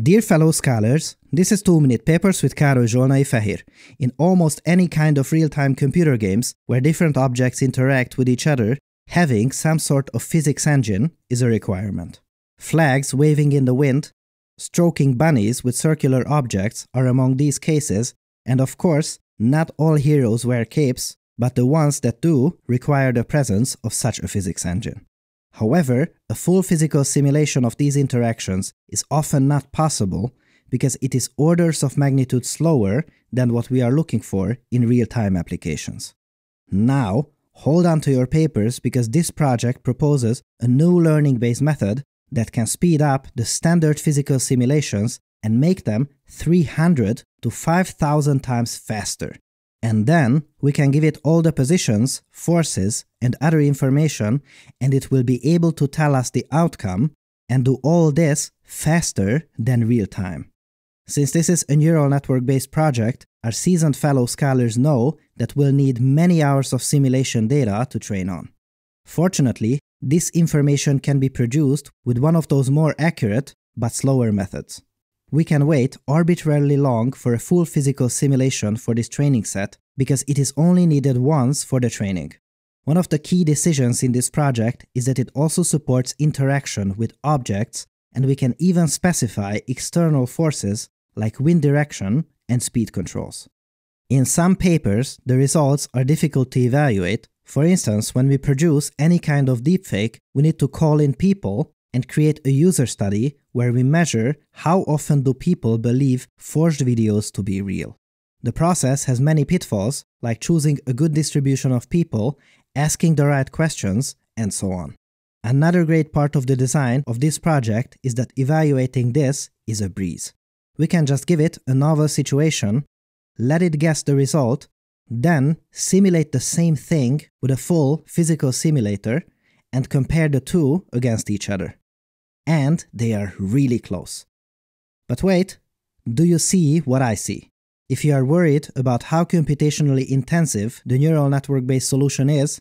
Dear fellow scholars, this is 2 Minute Papers with Károly Zsolnai Fehir. In almost any kind of real-time computer games where different objects interact with each other, having some sort of physics engine is a requirement. Flags waving in the wind, stroking bunnies with circular objects are among these cases, and of course, not all heroes wear capes, but the ones that do require the presence of such a physics engine. However, a full physical simulation of these interactions is often not possible because it is orders of magnitude slower than what we are looking for in real-time applications. Now, hold on to your papers because this project proposes a new learning-based method that can speed up the standard physical simulations and make them 300 to 5000 times faster. And then we can give it all the positions, forces, and other information, and it will be able to tell us the outcome and do all this faster than real time. Since this is a neural network based project, our seasoned fellow scholars know that we'll need many hours of simulation data to train on. Fortunately, this information can be produced with one of those more accurate but slower methods. We can wait arbitrarily long for a full physical simulation for this training set, because it is only needed once for the training. One of the key decisions in this project is that it also supports interaction with objects and we can even specify external forces like wind direction and speed controls. In some papers, the results are difficult to evaluate. For instance, when we produce any kind of deepfake, we need to call in people and create a user study where we measure how often do people believe forged videos to be real. The process has many pitfalls, like choosing a good distribution of people, asking the right questions, and so on. Another great part of the design of this project is that evaluating this is a breeze. We can just give it a novel situation, let it guess the result, then simulate the same thing with a full physical simulator, and compare the two against each other and they are really close. But wait, do you see what I see? If you are worried about how computationally intensive the neural network-based solution is,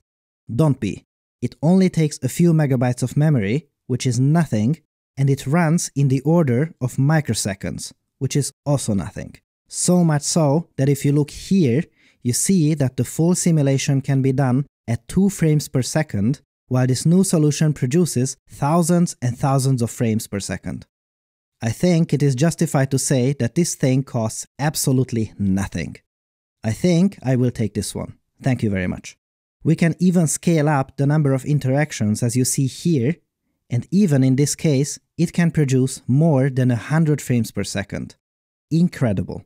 don't be. It only takes a few megabytes of memory, which is nothing, and it runs in the order of microseconds, which is also nothing. So much so that if you look here, you see that the full simulation can be done at 2 frames per second while this new solution produces thousands and thousands of frames per second. I think it is justified to say that this thing costs absolutely nothing. I think I will take this one. Thank you very much. We can even scale up the number of interactions as you see here, and even in this case, it can produce more than 100 frames per second. Incredible.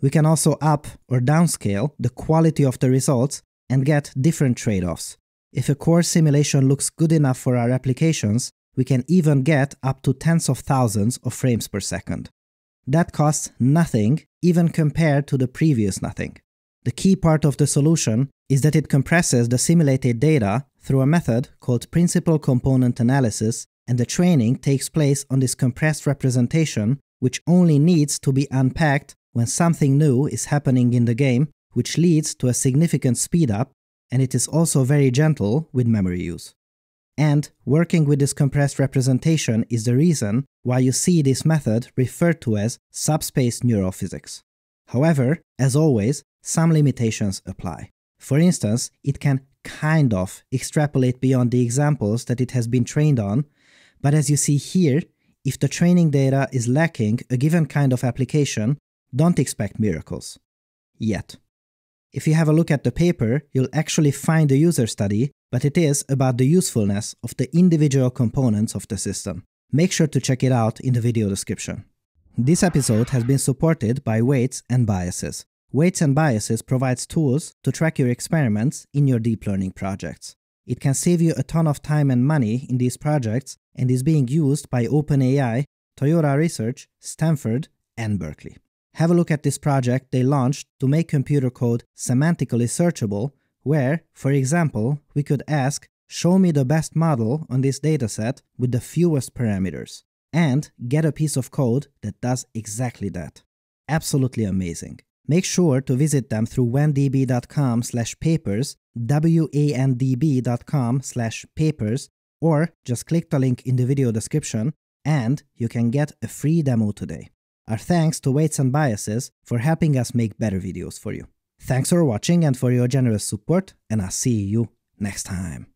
We can also up or downscale the quality of the results and get different trade-offs, if a core simulation looks good enough for our applications, we can even get up to tens of thousands of frames per second. That costs nothing, even compared to the previous nothing. The key part of the solution is that it compresses the simulated data through a method called principal component analysis, and the training takes place on this compressed representation, which only needs to be unpacked when something new is happening in the game, which leads to a significant speedup and it is also very gentle with memory use. And working with this compressed representation is the reason why you see this method referred to as subspace neurophysics. However, as always, some limitations apply. For instance, it can kind of extrapolate beyond the examples that it has been trained on, but as you see here, if the training data is lacking a given kind of application, don't expect miracles. Yet. If you have a look at the paper, you'll actually find the user study, but it is about the usefulness of the individual components of the system. Make sure to check it out in the video description. This episode has been supported by Weights and Biases. Weights and Biases provides tools to track your experiments in your deep learning projects. It can save you a ton of time and money in these projects and is being used by OpenAI, Toyota Research, Stanford, and Berkeley. Have a look at this project they launched to make computer code semantically searchable, where, for example, we could ask, show me the best model on this dataset with the fewest parameters, and get a piece of code that does exactly that. Absolutely amazing. Make sure to visit them through wandb.com slash papers, wandb.com slash papers, or just click the link in the video description and you can get a free demo today. Our thanks to Weights and Biases for helping us make better videos for you. Thanks for watching and for your generous support, and I'll see you next time.